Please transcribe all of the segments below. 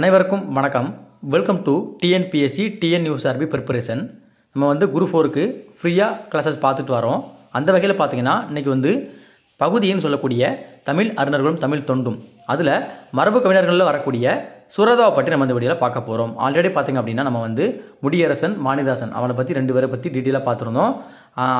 அனைவருக்கும் வணக்கம் welcome to TNPSC TN news ஆர்பி ப்ரிப்பரேஷன் நம்ம வந்து குரூப் ஃபோருக்கு ஃப்ரீயாக கிளாஸஸ் பார்த்துட்டு வரோம் அந்த வகையில் பார்த்திங்கன்னா இன்றைக்கி வந்து பகுதியின்னு சொல்லக்கூடிய தமிழ் அறிஞர்களும் தமிழ் தொண்டும் அதில் மரபு கவிஞர்களில் வரக்கூடிய சுரதாவை பற்றி நம்ம இந்த வழியில் பார்க்க போகிறோம் ஆல்ரெடி பார்த்திங்க அப்படின்னா நம்ம வந்து முடியரசன் மாணிதாசன் அவனை பற்றி ரெண்டு பேரை பற்றி டீட்டெயிலாக பார்த்துருந்தோம்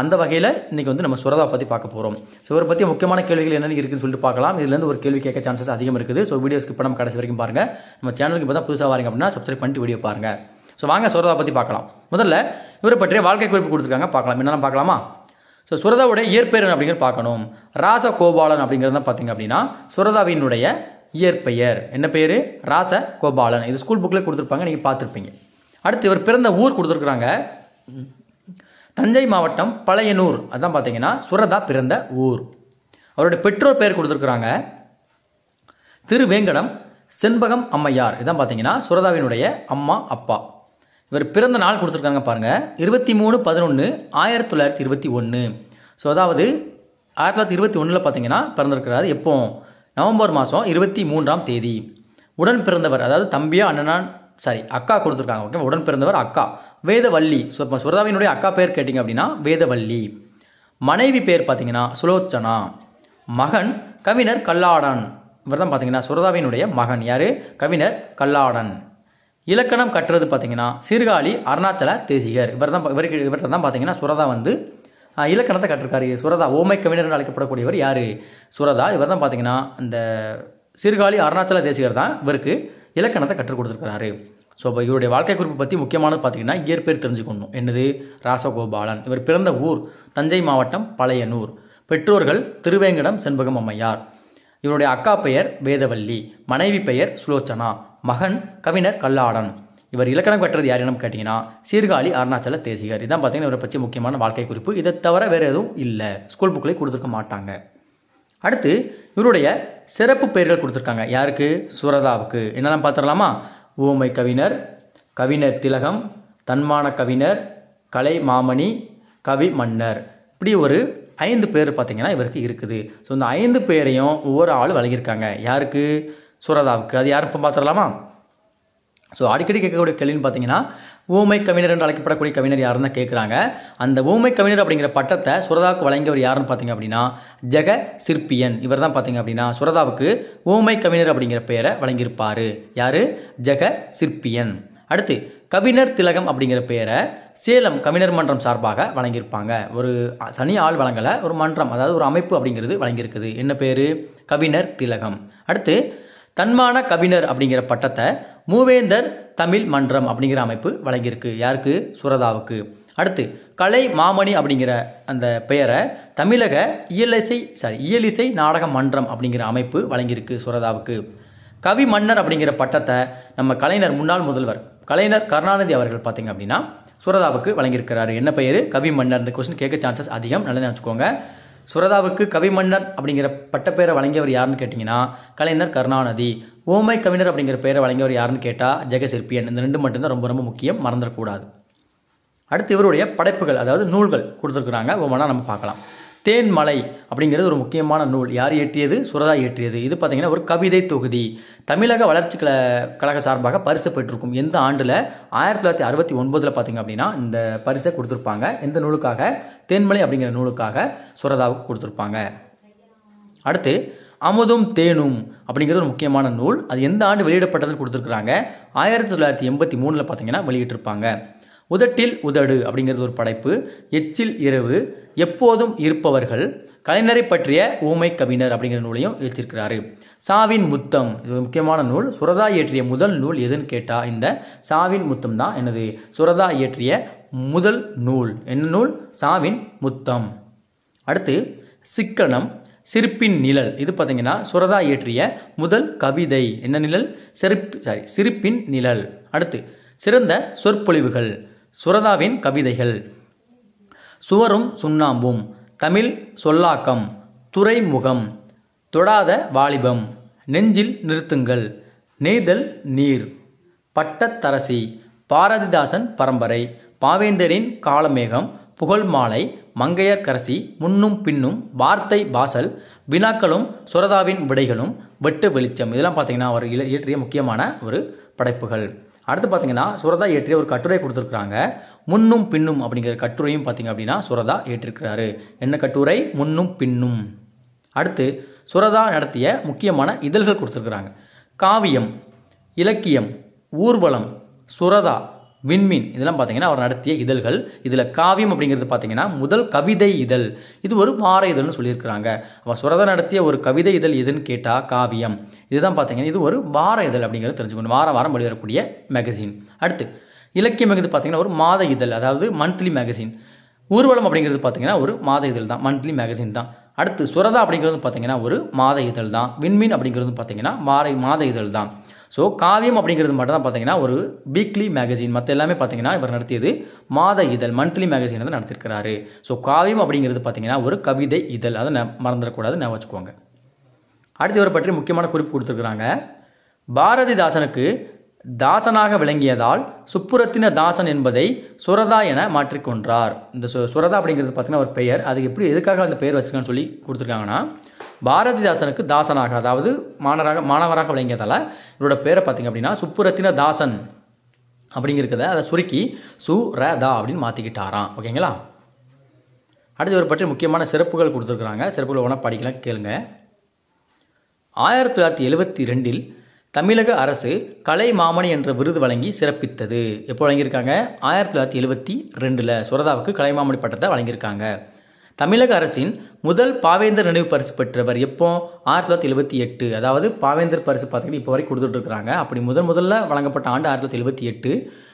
அந்த வகையில் இன்றைக்கி வந்து நம்ம சுரதா பற்றி பார்க்க போகிறோம் ஸோ இவரை பற்றி முக்கியமான கேள்விகள் என்னென்ன இருக்குதுன்னு சொல்லிட்டு பார்க்கலாம் இதுலேருந்து ஒரு கேள்வி கேட்க சான்சஸ் அதிகம் இருக்குது ஸோ வீடியோ ஸ்கிப் பண்ணாமல் கடைசி வரைக்கும் பாருங்கள் நம்ம சேனலுக்கு இப்போ தான் புதுசாக வரீங்க அப்படின்னா சப்ஸ்கிரைப் பண்ணிட்டு வீடியோ பாருங்கள் ஸோ வாங்க சுரதா பற்றி பார்க்கலாம் முதல்ல இவரை பற்றிய வாழ்க்கை குறிப்பு கொடுத்துருக்காங்க பார்க்கலாம் என்னென்ன பார்க்கலாமா ஸோ சுரதாவோட இயற்பெயர் அப்படிங்கிறது பார்க்கணும் ராச கோபாலன் அப்படிங்கிறது தான் பார்த்திங்க அப்படின்னா சுரதாவினுடைய இயற்பெயர் என்ன பேர் ராச கோபாலன் இது ஸ்கூல் புக்கில் கொடுத்துருப்பாங்க நீங்கள் பார்த்துருப்பீங்க அடுத்து இவர் பிறந்த ஊர் கொடுத்துருக்குறாங்க தஞ்சை மாவட்டம் பழையனூர் அதான் பார்த்தீங்கன்னா சுரதா பிறந்த ஊர் அவருடைய பெற்றோர் பெயர் கொடுத்துருக்குறாங்க திருவேங்கடம் செண்பகம் அம்மையார் இதான் பார்த்தீங்கன்னா சுரதாவினுடைய அம்மா அப்பா இவர் பிறந்த நாள் கொடுத்துருக்காங்க பாருங்கள் இருபத்தி மூணு பதினொன்று ஆயிரத்தி தொள்ளாயிரத்தி இருபத்தி ஒன்று ஸோ அதாவது ஆயிரத்தி தொள்ளாயிரத்தி இருபத்தி ஒன்றில் பார்த்தீங்கன்னா பிறந்திருக்கிறாரு எப்போ நவம்பர் மாதம் இருபத்தி மூன்றாம் தேதி உடன் பிறந்தவர் அதாவது தம்பியா அண்ணனான் சாரி அக்கா கொடுத்துருக்காங்க ஓகே உடன் பிறந்தவர் அக்கா வேதவல்லி ஸோ இப்போ சுரதாவினுடைய அக்கா பேர் கேட்டிங்க அப்படின்னா வேதவல்லி மனைவி பேர் பார்த்தீங்கன்னா சுலோச்சனா மகன் கவிஞர் கல்லாடன் இவர் தான் பார்த்தீங்கன்னா சுரதாவினுடைய மகன் யார் கவிஞர் கல்லாடன் இலக்கணம் கட்டுறது பார்த்தீங்கன்னா சீர்காழி அருணாச்சல தேசிகர் இவர் தான் இவருக்கு இவர்கிட்ட தான் பார்த்தீங்கன்னா சுரதா வந்து இலக்கணத்தை கற்றுருக்காரு சுரதா ஓமை கவிஞர்னு அழைக்கப்படக்கூடியவர் யார் சுரதா இவர் தான் பார்த்தீங்கன்னா அந்த சீர்காழி அருணாச்சல தேசிகர் தான் இவருக்கு இலக்கணத்தை கற்றுக் கொடுத்துருக்கிறாரு ஸோ அப்போ இவருடைய வாழ்க்கை குறிப்பு பற்றி முக்கியமானது பார்த்திங்கன்னா இயற்பேர் தெரிஞ்சுக்கணும் என்னது ராசகோபாலன் இவர் பிறந்த ஊர் தஞ்சை மாவட்டம் பழையனூர் பெற்றோர்கள் திருவேங்கடம் செண்பகம் அம்மையார் இவருடைய அக்கா பெயர் வேதவல்லி மனைவி பெயர் சுலோச்சனா மகன் கவிஞர் கல்லாடன் இவர் இலக்கணம் கட்டுறது யாருன்னு கேட்டிங்கன்னா சீர்காழி அருணாச்சல தேசிகர் இதான் பார்த்தீங்கன்னா இவரை பற்றி முக்கியமான வாழ்க்கை குறிப்பு இதை தவிர வேறு எதுவும் இல்லை ஸ்கூல் புக்கில் கொடுத்துருக்க மாட்டாங்க அடுத்து இவருடைய சிறப்பு பெயர்கள் கொடுத்துருக்காங்க யாருக்கு சுரதாவுக்கு என்னெல்லாம் பார்த்துடலாமா ஊமை கவிஞர் கவிஞர் திலகம் தன்மான கவிஞர் கலை மாமணி கவி மன்னர் இப்படி ஒரு ஐந்து பேர் பார்த்திங்கன்னா இவருக்கு இருக்குது ஸோ இந்த ஐந்து பேரையும் ஒவ்வொரு ஆள் வழங்கியிருக்காங்க யாருக்கு சுரதாவுக்கு அது யாரும் இப்போ பார்த்துடலாமா ஸோ அடிக்கடி கேட்கக்கூடிய கேள்வின்னு பார்த்தீங்கன்னா ஊமை கவிஞர் என்று அழைக்கப்படக்கூடிய கவிஞர் யாருன்னு கேட்குறாங்க அந்த ஊமை கவிஞர் அப்படிங்கிற பட்டத்தை சுரதாவுக்கு வழங்கியவர் யாருன்னு பார்த்தீங்க அப்படின்னா ஜெக சிற்பியன் இவர் தான் பார்த்தீங்க அப்படின்னா சுரதாவுக்கு ஊமை கவிஞர் அப்படிங்கிற பெயரை வழங்கியிருப்பார் யார் ஜெக சிற்பியன் அடுத்து கவிஞர் திலகம் அப்படிங்கிற பெயரை சேலம் கவிஞர் மன்றம் சார்பாக வழங்கியிருப்பாங்க ஒரு தனி ஆள் வழங்கலை ஒரு மன்றம் அதாவது ஒரு அமைப்பு அப்படிங்கிறது வழங்கியிருக்குது என்ன பேர் கவிஞர் திலகம் அடுத்து தன்மான கவிஞர் அப்படிங்கிற பட்டத்தை மூவேந்தர் தமிழ் மன்றம் அப்படிங்கிற அமைப்பு வழங்கியிருக்கு யாருக்கு சுரதாவுக்கு அடுத்து கலை மாமணி அப்படிங்கிற அந்த பெயரை தமிழக இயலிசை சாரி இயலிசை நாடக மன்றம் அப்படிங்கிற அமைப்பு வழங்கியிருக்கு சுரதாவுக்கு கவி மன்னர் அப்படிங்கிற பட்டத்தை நம்ம கலைஞர் முன்னாள் முதல்வர் கலைஞர் கருணாநிதி அவர்கள் பார்த்தீங்க அப்படின்னா சுரதாவுக்கு வழங்கியிருக்கிறாரு என்ன பெயர் கவி மன்னர் இந்த கொஸ்டின் கேட்க சான்சஸ் அதிகம் நல்லா நினச்சிக்கோங்க சுரதாவுக்கு கவிமன்னர் அப்படிங்கிற பட்டப்பேரை வழங்கியவர் யாருன்னு கேட்டிங்கன்னா கலைஞர் கருணாநிதி ஓமை கவிஞர் அப்படிங்கிற பேரை வழங்கியவர் யாருன்னு கேட்டால் ஜெகசிற்பியன் இந்த ரெண்டு மட்டும்தான் ரொம்ப ரொம்ப முக்கியம் மறந்துடக்கூடாது அடுத்து இவருடைய படைப்புகள் அதாவது நூல்கள் கொடுத்துருக்குறாங்க ஒவ்வொன்றா நம்ம பார்க்கலாம் தேன்மலை அப்படிங்கிறது ஒரு முக்கியமான நூல் யார் ஏற்றியது சுரதா ஏற்றியது இது பார்த்திங்கன்னா ஒரு கவிதை தொகுதி தமிழக வளர்ச்சி கல கழக சார்பாக பரிசு பெற்றிருக்கும் எந்த ஆண்டில் ஆயிரத்தி தொள்ளாயிரத்தி அறுபத்தி ஒன்பதில் பார்த்திங்க அப்படின்னா இந்த பரிசை கொடுத்துருப்பாங்க எந்த நூலுக்காக தேன்மலை அப்படிங்கிற நூலுக்காக சுரதாவுக்கு கொடுத்துருப்பாங்க அடுத்து அமுதும் தேனும் அப்படிங்கிறது ஒரு முக்கியமான நூல் அது எந்த ஆண்டு வெளியிடப்பட்டதுன்னு கொடுத்துருக்குறாங்க ஆயிரத்தி தொள்ளாயிரத்தி எண்பத்தி மூணில் பார்த்திங்கன்னா வெளியிட்டிருப்பாங்க உதட்டில் உதடு அப்படிங்கிறது ஒரு படைப்பு எச்சில் இரவு எப்போதும் இருப்பவர்கள் கலைஞரை பற்றிய ஊமை கவிஞர் அப்படிங்கிற நூலையும் எழுத்திருக்கிறாரு சாவின் முத்தம் இது முக்கியமான நூல் சுரதா இயற்றிய முதல் நூல் எதுன்னு கேட்டால் இந்த சாவின் முத்தம் தான் எனது சுரதா இயற்றிய முதல் நூல் என்ன நூல் சாவின் முத்தம் அடுத்து சிக்கனம் சிரிப்பின் நிழல் இது பார்த்திங்கன்னா சுரதா இயற்றிய முதல் கவிதை என்ன நிழல் சிரிப்பு சாரி சிரிப்பின் நிழல் அடுத்து சிறந்த சொற்பொழிவுகள் சுரதாவின் கவிதைகள் சுவரும் சுண்ணாம்பும் தமிழ் சொல்லாக்கம் துறைமுகம் தொடாத வாலிபம் நெஞ்சில் நிறுத்துங்கள் நெய்தல் நீர் பட்டத்தரசி பாரதிதாசன் பரம்பரை பாவேந்தரின் காலமேகம் புகழ் மாலை மங்கையர்கரசி முன்னும் பின்னும் வார்த்தை வாசல் வினாக்களும் சுரதாவின் விடைகளும் வெட்டு வெளிச்சம் இதெல்லாம் பார்த்தீங்கன்னா அவர் இயற்றிய முக்கியமான ஒரு படைப்புகள் அடுத்து பார்த்தீங்கன்னா சுரதா ஏற்றிய ஒரு கட்டுரை கொடுத்துருக்குறாங்க முன்னும் பின்னும் அப்படிங்கிற கட்டுரையும் பார்த்தீங்க அப்படின்னா சுரதா ஏற்றிருக்கிறாரு என்ன கட்டுரை முன்னும் பின்னும் அடுத்து சுரதா நடத்திய முக்கியமான இதழ்கள் கொடுத்துருக்குறாங்க காவியம் இலக்கியம் ஊர்வலம் சுரதா விண்மீன் இதெல்லாம் பார்த்தீங்கன்னா அவர் நடத்திய இதழ்கள் இதில் காவியம் அப்படிங்கிறது பார்த்தீங்கன்னா முதல் கவிதை இதழ் இது ஒரு வார இதழ்னு சொல்லியிருக்கிறாங்க அவர் சுரதா நடத்திய ஒரு கவிதை இதழ் எதுன்னு கேட்டால் காவியம் இதுதான் பார்த்தீங்கன்னா இது ஒரு வார இதழ் அப்படிங்கிறது தெரிஞ்சுக்கணும் வாரம் வாரம் வெளிவரக்கூடிய மேகசின் அடுத்து இலக்கியம் எங்கிறது பார்த்தீங்கன்னா ஒரு மாத இதழ் அதாவது மந்த்லி மேகசின் ஊர்வலம் அப்படிங்கிறது பார்த்தீங்கன்னா ஒரு மாத இதழ் தான் மந்த்லி மேகசின் தான் அடுத்து சுரதா அப்படிங்கிறது பார்த்தீங்கன்னா ஒரு மாத இதழ் தான் விண்மீன் அப்படிங்கிறது பார்த்தீங்கன்னா வார மாத இதழ் தான் ஸோ காவியம் அப்படிங்கிறது மட்டும் தான் பார்த்தீங்கன்னா ஒரு வீக்லி மேகசின் மற்ற எல்லாமே பார்த்தீங்கன்னா இவர் நடத்தியது மாத இதழ் மந்த்லி மேகசின் வந்து நடத்திருக்கிறாரு ஸோ காவியம் அப்படிங்கிறது பார்த்தீங்கன்னா ஒரு கவிதை இதழ் அதை மறந்துடக்கூடாது நான் வச்சுக்கோங்க அடுத்து இவர் பற்றி முக்கியமான குறிப்பு கொடுத்துருக்குறாங்க பாரதிதாசனுக்கு தாசனாக விளங்கியதால் சுப்புரத்தின தாசன் என்பதை சுரதா என மாற்றிக்கொன்றார் இந்த சுரதா அப்படிங்கிறது பார்த்தீங்கன்னா ஒரு பெயர் அது எப்படி எதுக்காக அந்த பெயர் வச்சுருக்கான்னு சொல்லி கொடுத்துருக்காங்கன்னா பாரதிதாசனுக்கு தாசனாக அதாவது மாணவராக மாணவராக விளங்கியதால் இவரோட பேரை பார்த்திங்க அப்படின்னா சுப்புரத்தின தாசன் அப்படிங்கிறத அதை சுருக்கி சு ர தா அப்படின்னு மாற்றிக்கிட்டாராம் ஓகேங்களா அடுத்து ஒரு பற்றி முக்கியமான சிறப்புகள் கொடுத்துருக்குறாங்க சிறப்புகள் ஒன்றா படிக்கலாம் கேளுங்க ஆயிரத்தி தொள்ளாயிரத்தி எழுபத்தி ரெண்டில் தமிழக அரசு கலை மாமணி என்ற விருது வழங்கி சிறப்பித்தது எப்போ வழங்கியிருக்காங்க ஆயிரத்தி தொள்ளாயிரத்தி எழுபத்தி ரெண்டில் சுரதாவுக்கு கலைமாமணி பட்டத்தை வழங்கியிருக்காங்க தமிழக அரசின் முதல் பாவேந்தர் நினைவு பரிசு பெற்றவர் எப்போ ஆயிரத்தி தொள்ளாயிரத்தி எழுபத்தி எட்டு அதாவது பாவேந்தர் பரிசு பார்த்தீங்கன்னா இப்போ வரைக்கும் கொடுத்துட்ருக்குறாங்க அப்படி முதல் முதல்ல வழங்கப்பட்ட ஆண்டு ஆயிரத்தி தொள்ளாயிரத்தி எழுபத்தி எட்டு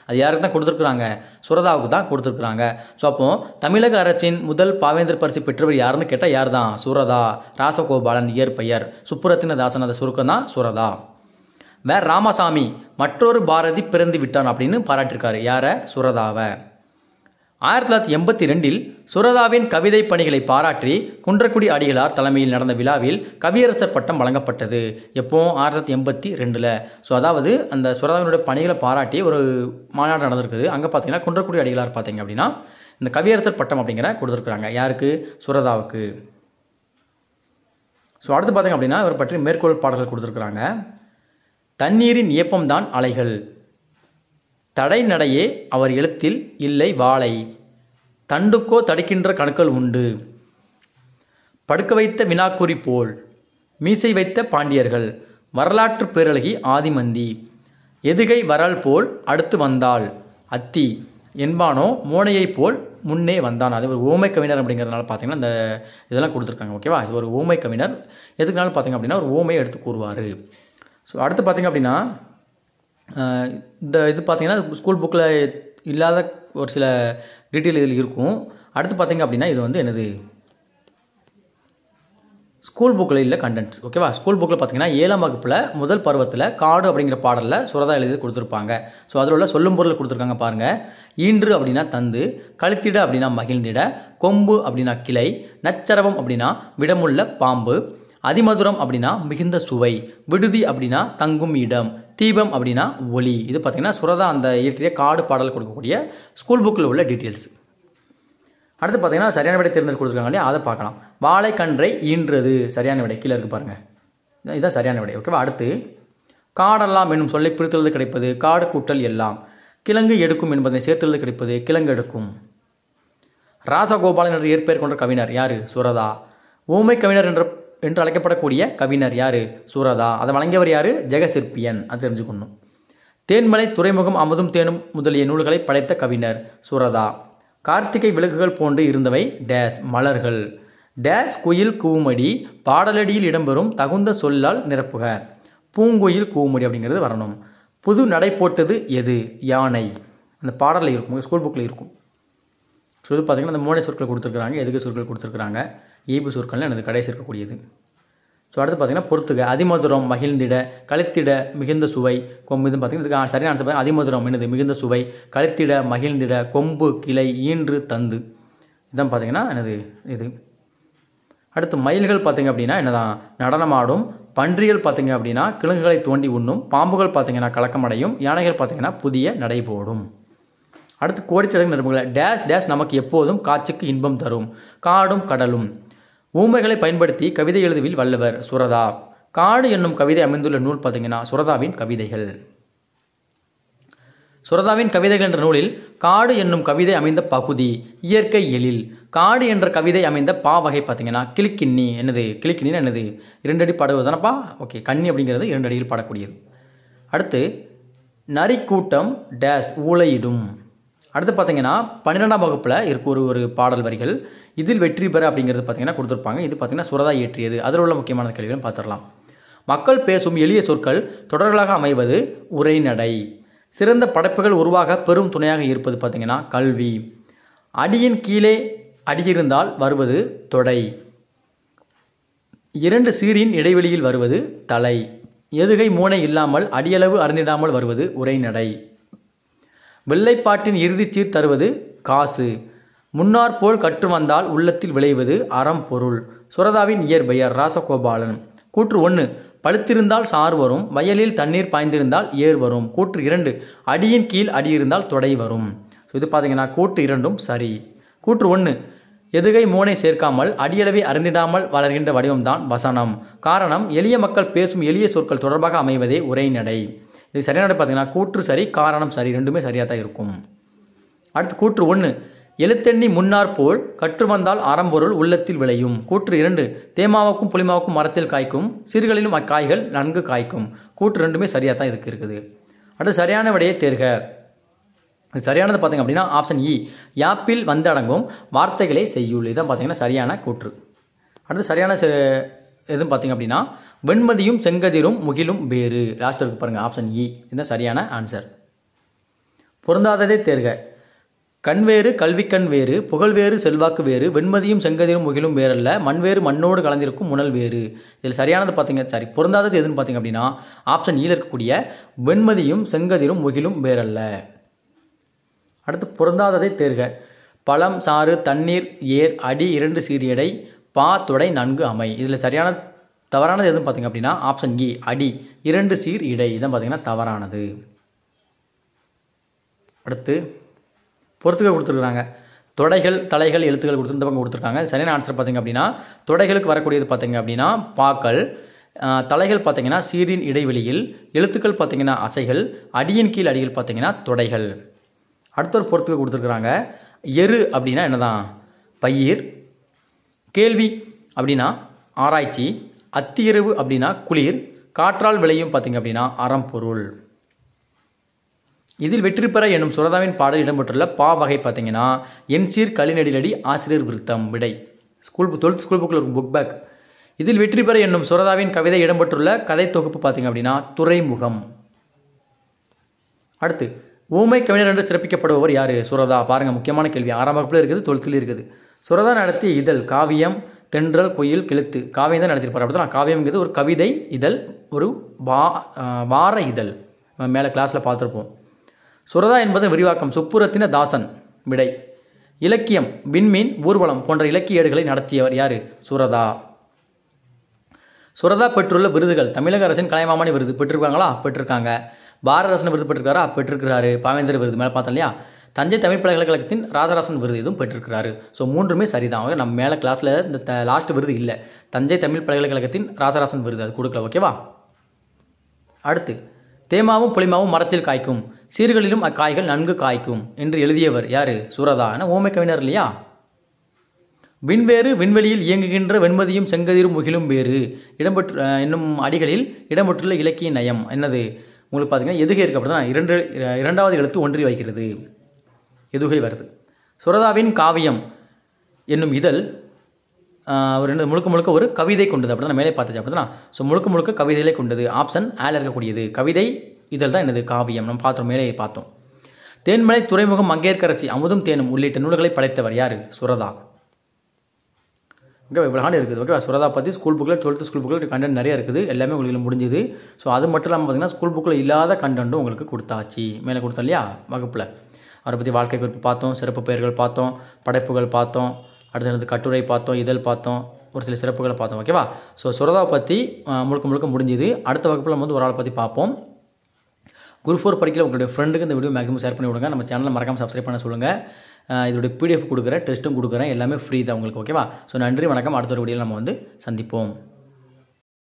அது யாருக்கு தான் கொடுத்துருக்குறாங்க சுரதாவுக்கு தான் கொடுத்துருக்குறாங்க ஸோ அப்போது தமிழக அரசின் முதல் பாவேந்தர் பரிசு பெற்றவர் யாருன்னு கேட்டால் யார் தான் சுரதா ராசகோபாலன் இயற்பெயர் சுப்புரத்தின தாசனத அந்த சுருக்கம் தான் சுரதா வேற ராமசாமி மற்றொரு பாரதி பிறந்து விட்டான் அப்படின்னு பாராட்டியிருக்காரு யாரை சுரதாவை ஆயிரத்தி தொள்ளாயிரத்தி எண்பத்தி ரெண்டில் சுரதாவின் கவிதை பணிகளை பாராட்டி குன்றக்குடி அடிகளார் தலைமையில் நடந்த விழாவில் கவியரசர் பட்டம் வழங்கப்பட்டது எப்போ ஆயிரத்தி தொள்ளாயிரத்தி எண்பத்தி ரெண்டில் ஸோ அதாவது அந்த சுரதாவினுடைய பணிகளை பாராட்டி ஒரு மாநாடு நடந்திருக்குது அங்கே பார்த்தீங்கன்னா குன்றக்குடி அடிகளார் பார்த்தீங்க அப்படின்னா இந்த கவியரசர் பட்டம் அப்படிங்கிற கொடுத்துருக்குறாங்க யாருக்கு சுரதாவுக்கு ஸோ அடுத்து பார்த்தீங்க அப்படின்னா இவர் பற்றி மேற்கோள் பாடல்கள் கொடுத்துருக்குறாங்க தண்ணீரின் இயப்பம்தான் அலைகள் தடை நடையே அவர் எழுத்தில் இல்லை வாழை தண்டுக்கோ தடுக்கின்ற கணுக்கள் உண்டு படுக்க வைத்த வினாக்குறி போல் மீசை வைத்த பாண்டியர்கள் வரலாற்று பேரழகி ஆதிமந்தி எதுகை வரல் போல் அடுத்து வந்தாள் அத்தி என்பானோ மோனையைப் போல் முன்னே வந்தான் அது ஒரு ஓமை கவினர் அப்படிங்கிறதுனால பார்த்தீங்கன்னா அந்த இதெல்லாம் கொடுத்துருக்காங்க ஓகேவா இது ஒரு ஓமை கவினர் எதுக்குனாலும் பார்த்தீங்க அப்படின்னா ஒரு ஓமையை எடுத்து கூறுவார் ஸோ அடுத்து பார்த்திங்க அப்படின்னா இந்த இது பார்த்திங்கன்னா ஸ்கூல் புக்கில் இல்லாத ஒரு சில டீட்டெயில் இதில் இருக்கும் அடுத்து பார்த்திங்க அப்படின்னா இது வந்து எனது ஸ்கூல் புக்கில் இல்லை கண்டென்ட்ஸ் ஓகேவா ஸ்கூல் புக்கில் பார்த்தீங்கன்னா ஏழாம் வகுப்பில் முதல் பருவத்தில் காடு அப்படிங்கிற பாடலில் சுரதா எழுதி கொடுத்துருப்பாங்க ஸோ அதில் உள்ள சொல்லும் பொருள் கொடுத்துருக்காங்க பாருங்கள் ஈன்று அப்படின்னா தந்து கழுத்திட அப்படின்னா மகிழ்ந்திட கொம்பு அப்படின்னா கிளை நச்சரவம் அப்படின்னா விடமுள்ள பாம்பு அதிமதுரம் அப்படின்னா மிகுந்த சுவை விடுதி அப்படின்னா தங்கும் இடம் தீபம் அப்படின்னா ஒளி இது பார்த்திங்கன்னா சுரதா அந்த இயற்றிய காடு பாடல் கொடுக்கக்கூடிய ஸ்கூல் புக்கில் உள்ள டீட்டெயில்ஸ் அடுத்து பார்த்திங்கன்னா சரியான விடை தேர்ந்தெடுத்து கொடுத்துருக்காங்க இல்லையா அதை பார்க்கலாம் வாழைக்கன்றை ஈன்றது சரியான விடை கீழே இருக்குது பாருங்கள் இதுதான் சரியான விடை ஓகேவா அடுத்து காடெல்லாம் என்னும் சொல்லை பிரித்தெழுது கிடைப்பது காடு கூட்டல் எல்லாம் கிழங்கு எடுக்கும் என்பதை சேர்த்தெழுது கிடைப்பது கிழங்கு எடுக்கும் ராசகோபாலன் என்று இயற்பெயர் கொண்ட கவிஞர் யார் சுரதா ஊமை கவிஞர் என்ற என்று அழைக்கப்படக்கூடிய கவிஞர் யார் சூரதா அதை வழங்கியவர் யார் ஜெகசிற்பியன் அது தெரிஞ்சுக்கணும் தேன்மலை துறைமுகம் அமுதும் தேனும் முதலிய நூல்களை படைத்த கவிஞர் சூரதா கார்த்திகை விளக்குகள் போன்று இருந்தவை டேஸ் மலர்கள் டேஸ் குயில் கூமடி பாடலடியில் இடம்பெறும் தகுந்த சொல்லால் நிரப்புக பூங்குயில் கூமடி அப்படிங்கிறது வரணும் புது நடை போட்டது எது யானை அந்த பாடலில் இருக்கும் ஸ்கூல் புக்கில் இருக்கும் ஸோ இது பார்த்திங்கன்னா அந்த மூணு சொற்கள் கொடுத்துருக்குறாங்க எதுக்கு சொற்கள் கொடுத்துருக்குறாங்க ஈபு சொற்கள்னு எனது கடைசி இருக்கக்கூடியது ஸோ அடுத்து பார்த்திங்கன்னா பொறுத்துக அதிமதுரம் மகிழ்ந்திட கழித்திட மிகுந்த சுவை கொம்பு இது பார்த்திங்கன்னா இதுக்கு சரியான ஆன்சர் பார்த்திங்கன்னா அதிமதுரம் என்னது மிகுந்த சுவை கழித்திட மகிழ்ந்திட கொம்பு கிளை ஈன்று தந்து இதான் பார்த்திங்கன்னா எனது இது அடுத்து மயில்கள் பார்த்திங்க அப்படின்னா என்னதான் நடனமாடும் பன்றிகள் பார்த்திங்க அப்படின்னா கிழங்குகளை தோண்டி உண்ணும் பாம்புகள் பார்த்திங்கன்னா கலக்கமடையும் யானைகள் பார்த்திங்கன்னா புதிய நடை போடும் அடுத்து கோடிக்கணக்கு நரம்புகளை டேஷ் டேஷ் நமக்கு எப்போதும் காட்சிக்கு இன்பம் தரும் காடும் கடலும் ஊமைகளை பயன்படுத்தி கவிதை எழுதுவில் வல்லவர் சுரதா காடு என்னும் கவிதை அமைந்துள்ள நூல் பார்த்தீங்கன்னா சுரதாவின் கவிதைகள் சுரதாவின் கவிதைகள் என்ற நூலில் காடு என்னும் கவிதை அமைந்த பகுதி இயற்கை எழில் காடு என்ற கவிதை அமைந்த பா வகை பார்த்தீங்கன்னா கிளிக்கிண்ணி என்னது கிளிக்கிண்ணின்னு என்னது இரண்டடி பாடுவது தானப்பா ஓகே கண்ணி அப்படிங்கிறது இரண்டடியில் படக்கூடியது அடுத்து நரிக்கூட்டம் டேஸ் ஊழையிடும் அடுத்து பார்த்தீங்கன்னா பன்னிரெண்டாம் வகுப்பில் இருக்க ஒரு ஒரு பாடல் வரிகள் இதில் வெற்றி பெற அப்படிங்கிறது பார்த்தீங்கன்னா கொடுத்துருப்பாங்க இது பார்த்தீங்கன்னா சுரதா இயற்றியது அதில் உள்ள முக்கியமான கேள்விகளும் பார்த்துடலாம் மக்கள் பேசும் எளிய சொற்கள் தொடர்களாக அமைவது உரைநடை சிறந்த படைப்புகள் உருவாக பெரும் துணையாக இருப்பது பார்த்திங்கன்னா கல்வி அடியின் கீழே அடியிருந்தால் வருவது தொடை இரண்டு சீரின் இடைவெளியில் வருவது தலை எதுகை மூனை இல்லாமல் அடியளவு அறிந்திடாமல் வருவது உரைநடை வெள்ளைப்பாட்டின் சீர் தருவது காசு முன்னார் போல் கற்று வந்தால் உள்ளத்தில் விளைவது அறம் பொருள் சுரதாவின் இயற்பெயர் ராசகோபாலன் கூற்று ஒன்று பழுத்திருந்தால் சார் வரும் வயலில் தண்ணீர் பாய்ந்திருந்தால் ஏர் வரும் கூற்று இரண்டு அடியின் கீழ் அடி இருந்தால் தொடை வரும் இது பார்த்தீங்கன்னா கூற்று இரண்டும் சரி கூற்று ஒன்று எதுகை மூனை சேர்க்காமல் அடியளவை அறிந்திடாமல் வளர்கின்ற வடிவம்தான் வசனம் காரணம் எளிய மக்கள் பேசும் எளிய சொற்கள் தொடர்பாக அமைவதே உரைநடை இது சரியான பார்த்தீங்கன்னா கூற்று சரி காரணம் சரி ரெண்டுமே சரியாக தான் இருக்கும் அடுத்து கூற்று ஒன்று எழுத்தெண்ணி முன்னார் போல் கற்று வந்தால் அறம்பொருள் உள்ளத்தில் விளையும் கூற்று இரண்டு தேமாவுக்கும் புளிமாவுக்கும் மரத்தில் காய்க்கும் சிறுகளிலும் அக்காய்கள் நன்கு காய்க்கும் கூற்று ரெண்டுமே சரியாக தான் இருக்கு இருக்குது அடுத்து சரியான விடையை தேர்க சரியானது பார்த்திங்க அப்படின்னா ஆப்ஷன் இ e, யாப்பில் வந்தடங்கும் வார்த்தைகளை செய்யுள் இதுதான் பார்த்திங்கன்னா சரியான கூற்று அடுத்து சரியான எதுவும் பார்த்திங்க அப்படின்னா வெண்மதியும் செங்கதிரும் முகிலும் வேறு லாஸ்ட் இருக்கு பாருங்கள் ஆப்ஷன் இ e. இதுதான் சரியான ஆன்சர் பொருந்தாததே தேர்க கண் வேறு கண் வேறு புகழ் வேறு செல்வாக்கு வேறு வெண்மதியும் செங்கதிரும் முகிலும் வேறல்ல மண் வேறு மண்ணோடு கலந்திருக்கும் முனல் வேறு இதில் சரியானது பார்த்தீங்க சாரி பொருந்தாதது எதுன்னு பார்த்தீங்க அப்படின்னா ஆப்ஷன் ஈல e இருக்கக்கூடிய வெண்மதியும் செங்கதிரும் முகிலும் வேறல்ல அடுத்து பொருந்தாததை தேர்க பழம் சாறு தண்ணீர் ஏர் அடி இரண்டு சீரியடை பா துடை நன்கு அமை இதில் சரியான தவறானது எதுவும் பார்த்திங்க அப்படின்னா ஆப்ஷன் இ அடி இரண்டு சீர் இடை இதான் பார்த்திங்கன்னா தவறானது அடுத்து பொறுத்துக்க கொடுத்துருக்குறாங்க தொடைகள் தலைகள் எழுத்துக்கள் கொடுத்துருந்தவங்க கொடுத்துருக்காங்க சரியான ஆன்சர் பார்த்திங்க அப்படின்னா தொடைகளுக்கு வரக்கூடியது பார்த்திங்க அப்படின்னா பாக்கள் தலைகள் பார்த்திங்கன்னா சீரின் இடைவெளியில் எழுத்துக்கள் பார்த்திங்கன்னா அசைகள் அடியின் கீழ் அடிகள் பார்த்திங்கன்னா தொடைகள் அடுத்த ஒரு பொறுத்துக்க கொடுத்துருக்குறாங்க எரு அப்படின்னா என்னதான் பயிர் கேள்வி அப்படின்னா ஆராய்ச்சி அத்தியிரவு அப்படின்னா குளிர் காற்றால் விளையும் பார்த்திங்க அப்படின்னா அறம்பொருள் இதில் வெற்றி பெற எனும் சுரதாவின் பாடல் இடம்பெற்றுள்ள பா வகை பார்த்தீங்கன்னா எம்சீர் கலிநடிலடி ஆசிரியர் விருத்தம் விடை ஸ்கூல் டுவெல்த் ஸ்கூல் புக்கில் இருக்கும் புக் பேக் இதில் வெற்றி பெற என்னும் சுரதாவின் கவிதை இடம்பெற்றுள்ள கதை தொகுப்பு பார்த்திங்க அப்படின்னா துறைமுகம் அடுத்து ஊமை கவிஞர் என்று சிறப்பிக்கப்படுபவர் யார் சுரதா பாருங்கள் முக்கியமான கேள்வி ஆறாம் வகுப்பில் இருக்குது டுவெல்த்தில் இருக்குது சுரதா நடத்திய இதழ் காவியம் தென்றல் கோயில் கிழுத்து காவியம் தான் நடத்தியிருப்பார் அப்படி தான் காவியம்ங்கிறது ஒரு கவிதை இதழ் ஒரு வா வார இதழ் மேலே கிளாஸில் பார்த்துருப்போம் சுரதா என்பதன் விரிவாக்கம் சுப்புரத்தின தாசன் விடை இலக்கியம் விண்மீன் ஊர்வலம் போன்ற இலக்கிய ஏடுகளை நடத்தியவர் யார் சுரதா சுரதா பெற்றுள்ள விருதுகள் தமிழக அரசின் கலைமாமணி விருது பெற்றிருக்காங்களா பெற்றிருக்காங்க பாரத அரசன் விருது பெற்றிருக்காரா பெற்றிருக்கிறாரு பாவேந்தர் விருது மேலே பார்த்தோம் இல்லையா தஞ்சை தமிழ் பல்கலைக்கழகத்தின் ராஜராசன் விருது இதுவும் பெற்றிருக்கிறாரு ஸோ மூன்றுமே சரிதான் நம்ம மேலே கிளாஸில் இந்த த லாஸ்ட் விருது இல்லை தஞ்சை தமிழ் பல்கலைக்கழகத்தின் ராஜராசன் விருது அது கொடுக்கல ஓகேவா அடுத்து தேமாவும் புளிமாவும் மரத்தில் காய்க்கும் சீர்களிலும் அக்காய்கள் நன்கு காய்க்கும் என்று எழுதியவர் யார் சுரதா ஓமை கவிஞர் இல்லையா விண்வேறு விண்வெளியில் இயங்குகின்ற வெண்மதியும் செங்கதிரும் முகிலும் வேறு இடம்பெற்று என்னும் அடிகளில் இடம்பெற்றுள்ள இலக்கிய நயம் என்னது உங்களுக்கு பார்த்தீங்கன்னா எதுகை இருக்கு அப்படின்னா இரண்டு இரண்டாவது எழுத்து ஒன்றி வைக்கிறது எதுகை வருது சுரதாவின் காவியம் என்னும் இதழ் ஒரு ரெண்டு முழுக்க முழுக்க ஒரு கவிதை கொண்டது அப்படி தான் மேலே பார்த்துச்சு அப்படி ஸோ முழுக்க முழுக்க கவிதையிலே கொண்டது ஆப்ஷன் ஆல் இருக்கக்கூடியது கவிதை இதழ் தான் எனது காவியம் நம்ம பார்த்தோம் மேலே பார்த்தோம் தேன்மலை துறைமுகம் மங்கேற்கரசி அமுதும் தேனும் உள்ளிட்ட நூல்களை படைத்தவர் யார் சுரதா ஓகே இவ்வளோ இருக்குது ஓகே சுரதா பற்றி ஸ்கூல் புக்கில் டுவெல்த்து ஸ்கூல் புக்கில் கண்டென்ட் நிறைய இருக்குது எல்லாமே உங்களுக்கு முடிஞ்சுது ஸோ அது மட்டும் இல்லாமல் பார்த்தீங்கன்னா ஸ்கூல் புக்கில் இல்லாத கண்டென்ட்டும் உங்களுக்கு கொடுத்தாச்சு மேலே கொடுத்தா இல்லையா வகுப்பில் அவரை பற்றி வாழ்க்கை குறிப்பு பார்த்தோம் சிறப்பு பெயர்கள் பார்த்தோம் படைப்புகள் பார்த்தோம் அடுத்தது கட்டுரை பார்த்தோம் இதழ் பார்த்தோம் ஒரு சில சிறப்புகளை பார்த்தோம் ஓகேவா ஸோ சுரதாவை பற்றி முழுக்க முழுக்க முடிஞ்சுது அடுத்த வகுப்பில் நம்ம வந்து ஒரு ஆளை பற்றி பார்ப்போம் குரூப் ஃபோர் படிக்கல உங்களுடைய ஃப்ரெண்டுக்கு இந்த வீடியோ மேக்ஸிமம் ஷேர் பண்ணி விடுங்க நம்ம சேனலில் மறக்காமல் சப்ஸ்கிரைப் பண்ண சொல்லுங்கள் இதோடைய பிடிஎஃப் கொடுக்குறேன் டெஸ்ட்டும் கொடுக்குறேன் எல்லாமே ஃப்ரீ தான் உங்களுக்கு ஓகேவா ஸோ நன்றி வணக்கம் அடுத்த ஒரு வீடியோவில் நம்ம வந்து சந்திப்போம்